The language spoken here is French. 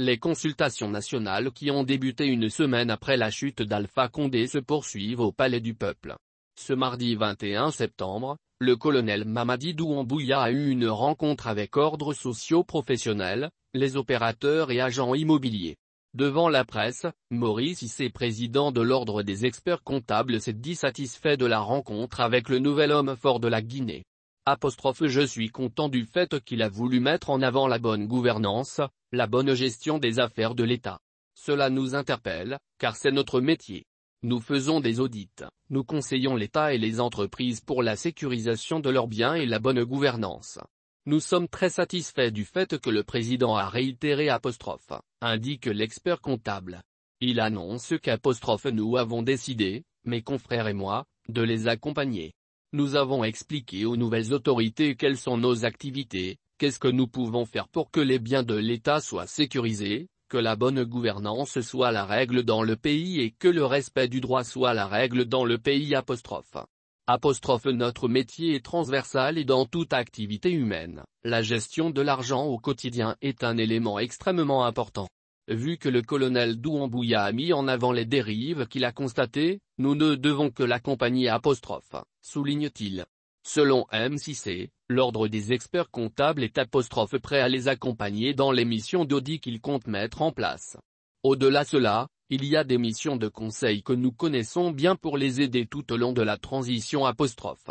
Les consultations nationales qui ont débuté une semaine après la chute d'Alpha Condé se poursuivent au Palais du Peuple. Ce mardi 21 septembre, le colonel Mamadi Douambouya a eu une rencontre avec ordres sociaux professionnels, les opérateurs et agents immobiliers. Devant la presse, Maurice Issé président de l'ordre des experts comptables s'est dit satisfait de la rencontre avec le nouvel homme fort de la Guinée je suis content du fait qu'il a voulu mettre en avant la bonne gouvernance, la bonne gestion des affaires de l'État. Cela nous interpelle, car c'est notre métier. Nous faisons des audits, nous conseillons l'État et les entreprises pour la sécurisation de leurs biens et la bonne gouvernance. Nous sommes très satisfaits du fait que le président a réitéré indique l'expert comptable. Il annonce qu'apostrophe nous avons décidé, mes confrères et moi, de les accompagner. Nous avons expliqué aux nouvelles autorités quelles sont nos activités, qu'est-ce que nous pouvons faire pour que les biens de l'État soient sécurisés, que la bonne gouvernance soit la règle dans le pays et que le respect du droit soit la règle dans le pays apostrophe. notre métier est transversal et dans toute activité humaine, la gestion de l'argent au quotidien est un élément extrêmement important. Vu que le colonel Douambouya a mis en avant les dérives qu'il a constatées, nous ne devons que l'accompagner apostrophe, souligne-t-il. Selon M6C, l'ordre des experts comptables est apostrophe prêt à les accompagner dans les missions d'audit qu'ils comptent mettre en place. Au-delà cela, il y a des missions de conseil que nous connaissons bien pour les aider tout au long de la transition apostrophe.